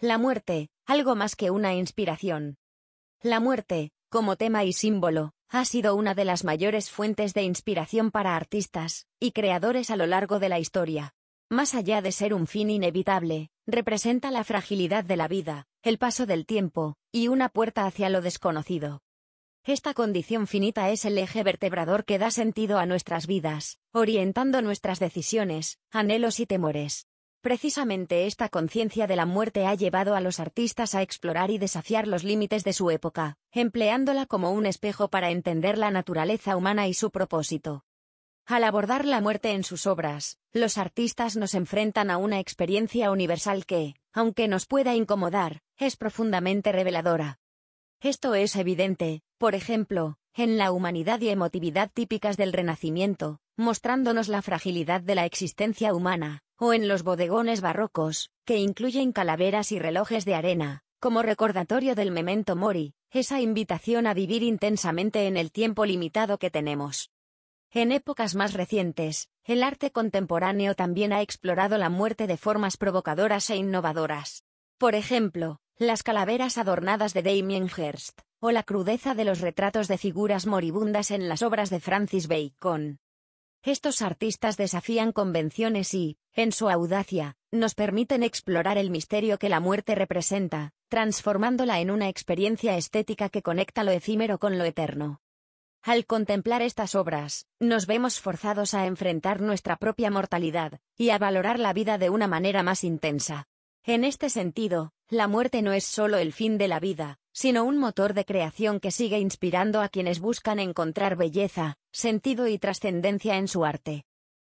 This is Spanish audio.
La muerte, algo más que una inspiración. La muerte, como tema y símbolo, ha sido una de las mayores fuentes de inspiración para artistas y creadores a lo largo de la historia. Más allá de ser un fin inevitable, representa la fragilidad de la vida, el paso del tiempo, y una puerta hacia lo desconocido. Esta condición finita es el eje vertebrador que da sentido a nuestras vidas, orientando nuestras decisiones, anhelos y temores. Precisamente esta conciencia de la muerte ha llevado a los artistas a explorar y desafiar los límites de su época, empleándola como un espejo para entender la naturaleza humana y su propósito. Al abordar la muerte en sus obras, los artistas nos enfrentan a una experiencia universal que, aunque nos pueda incomodar, es profundamente reveladora. Esto es evidente, por ejemplo, en la humanidad y emotividad típicas del Renacimiento, mostrándonos la fragilidad de la existencia humana, o en los bodegones barrocos, que incluyen calaveras y relojes de arena, como recordatorio del memento mori, esa invitación a vivir intensamente en el tiempo limitado que tenemos. En épocas más recientes, el arte contemporáneo también ha explorado la muerte de formas provocadoras e innovadoras. Por ejemplo, las calaveras adornadas de Damien Hirst, o la crudeza de los retratos de figuras moribundas en las obras de Francis Bacon. Estos artistas desafían convenciones y, en su audacia, nos permiten explorar el misterio que la muerte representa, transformándola en una experiencia estética que conecta lo efímero con lo eterno. Al contemplar estas obras, nos vemos forzados a enfrentar nuestra propia mortalidad, y a valorar la vida de una manera más intensa. En este sentido, la muerte no es solo el fin de la vida, sino un motor de creación que sigue inspirando a quienes buscan encontrar belleza, sentido y trascendencia en su arte.